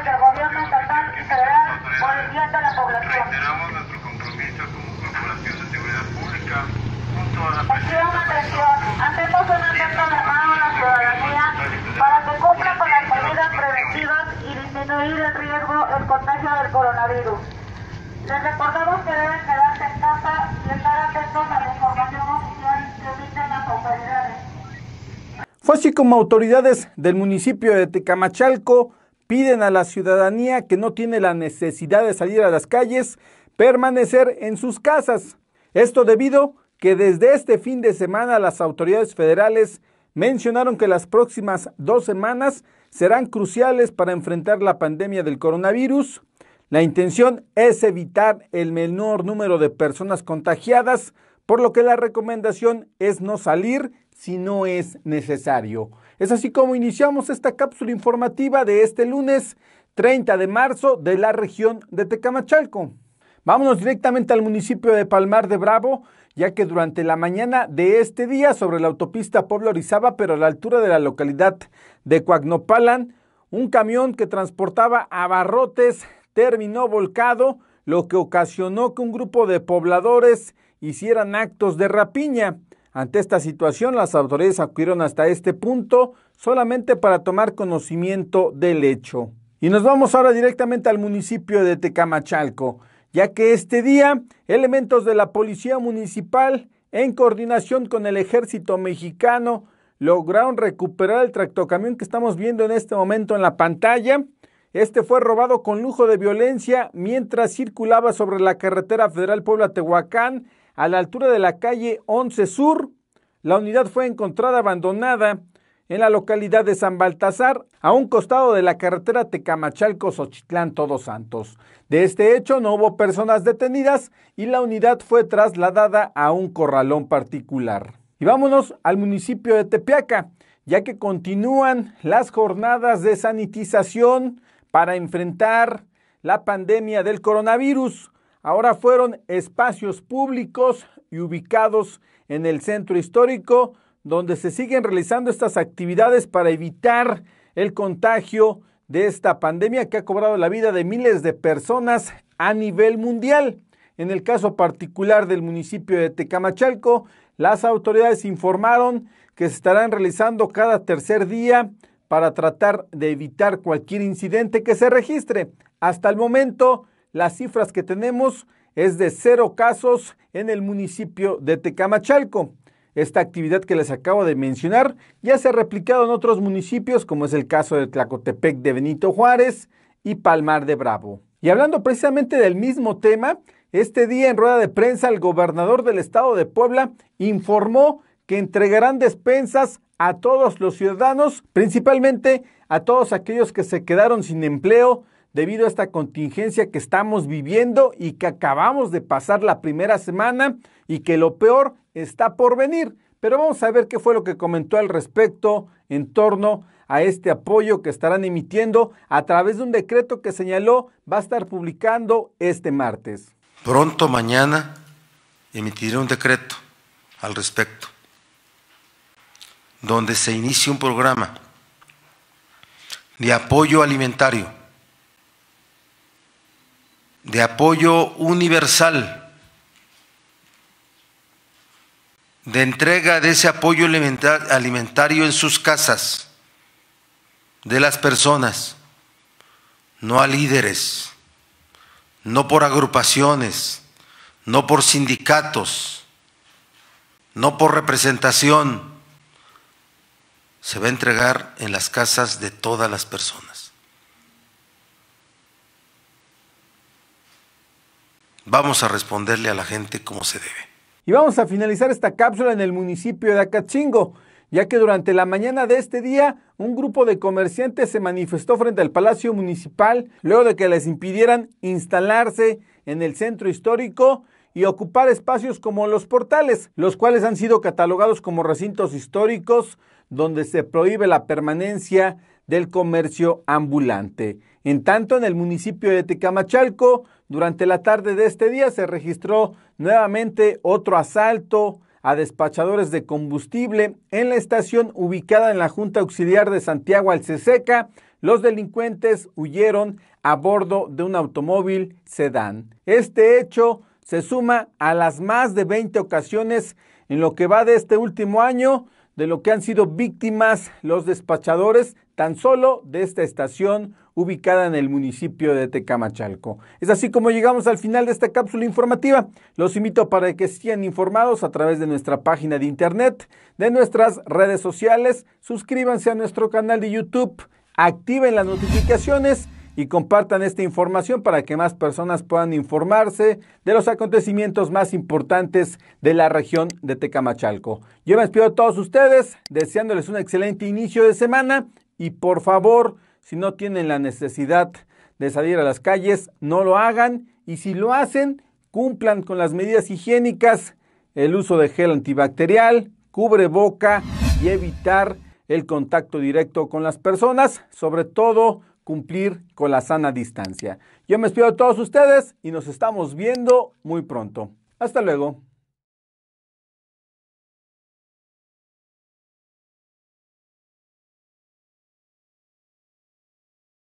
que del gobierno estatal y federal por de la población. Reiteramos nuestro compromiso como Corporación de Seguridad Pública junto a la presión, hacemos un de mano a la ciudadanía para que cumpla con las medidas preventivas y disminuir el riesgo del contagio del coronavirus. Les recordamos que deben quedarse en casa y estar atentos a la información oficial que emiten las autoridades. Fue así como autoridades del municipio de Tecamachalco piden a la ciudadanía que no tiene la necesidad de salir a las calles, permanecer en sus casas. Esto debido que desde este fin de semana las autoridades federales mencionaron que las próximas dos semanas serán cruciales para enfrentar la pandemia del coronavirus. La intención es evitar el menor número de personas contagiadas, por lo que la recomendación es no salir si no es necesario. Es así como iniciamos esta cápsula informativa de este lunes 30 de marzo de la región de Tecamachalco. Vámonos directamente al municipio de Palmar de Bravo, ya que durante la mañana de este día sobre la autopista Pueblo Orizaba, pero a la altura de la localidad de Cuagnopalan, un camión que transportaba abarrotes terminó volcado, lo que ocasionó que un grupo de pobladores hicieran actos de rapiña. Ante esta situación, las autoridades acudieron hasta este punto solamente para tomar conocimiento del hecho. Y nos vamos ahora directamente al municipio de Tecamachalco, ya que este día elementos de la Policía Municipal, en coordinación con el Ejército Mexicano, lograron recuperar el tractocamión que estamos viendo en este momento en la pantalla. Este fue robado con lujo de violencia mientras circulaba sobre la carretera federal Puebla-Tehuacán a la altura de la calle 11 Sur. La unidad fue encontrada abandonada en la localidad de San Baltasar, a un costado de la carretera tecamachalco Sochitlán Todos Santos. De este hecho no hubo personas detenidas y la unidad fue trasladada a un corralón particular. Y vámonos al municipio de Tepeaca, ya que continúan las jornadas de sanitización para enfrentar la pandemia del coronavirus ahora fueron espacios públicos y ubicados en el centro histórico, donde se siguen realizando estas actividades para evitar el contagio de esta pandemia que ha cobrado la vida de miles de personas a nivel mundial. En el caso particular del municipio de Tecamachalco, las autoridades informaron que se estarán realizando cada tercer día para tratar de evitar cualquier incidente que se registre. Hasta el momento, las cifras que tenemos es de cero casos en el municipio de Tecamachalco. Esta actividad que les acabo de mencionar ya se ha replicado en otros municipios, como es el caso de Tlacotepec de Benito Juárez y Palmar de Bravo. Y hablando precisamente del mismo tema, este día en rueda de prensa el gobernador del estado de Puebla informó que entregarán despensas a todos los ciudadanos, principalmente a todos aquellos que se quedaron sin empleo debido a esta contingencia que estamos viviendo y que acabamos de pasar la primera semana y que lo peor está por venir. Pero vamos a ver qué fue lo que comentó al respecto en torno a este apoyo que estarán emitiendo a través de un decreto que señaló va a estar publicando este martes. Pronto mañana emitiré un decreto al respecto, donde se inicie un programa de apoyo alimentario de apoyo universal, de entrega de ese apoyo alimentario en sus casas, de las personas, no a líderes, no por agrupaciones, no por sindicatos, no por representación, se va a entregar en las casas de todas las personas. vamos a responderle a la gente como se debe. Y vamos a finalizar esta cápsula en el municipio de Acachingo, ya que durante la mañana de este día un grupo de comerciantes se manifestó frente al Palacio Municipal luego de que les impidieran instalarse en el centro histórico y ocupar espacios como los portales, los cuales han sido catalogados como recintos históricos donde se prohíbe la permanencia del comercio ambulante. En tanto, en el municipio de Tecamachalco, durante la tarde de este día se registró nuevamente otro asalto a despachadores de combustible en la estación ubicada en la Junta Auxiliar de Santiago Alceseca. Los delincuentes huyeron a bordo de un automóvil sedán. Este hecho se suma a las más de 20 ocasiones en lo que va de este último año de lo que han sido víctimas los despachadores tan solo de esta estación ubicada en el municipio de Tecamachalco. Es así como llegamos al final de esta cápsula informativa. Los invito para que estén informados a través de nuestra página de internet, de nuestras redes sociales, suscríbanse a nuestro canal de YouTube, activen las notificaciones y compartan esta información para que más personas puedan informarse de los acontecimientos más importantes de la región de Tecamachalco. Yo me despido a todos ustedes, deseándoles un excelente inicio de semana. Y por favor, si no tienen la necesidad de salir a las calles, no lo hagan. Y si lo hacen, cumplan con las medidas higiénicas, el uso de gel antibacterial, cubre boca y evitar el contacto directo con las personas, sobre todo cumplir con la sana distancia. Yo me despido de todos ustedes y nos estamos viendo muy pronto. Hasta luego.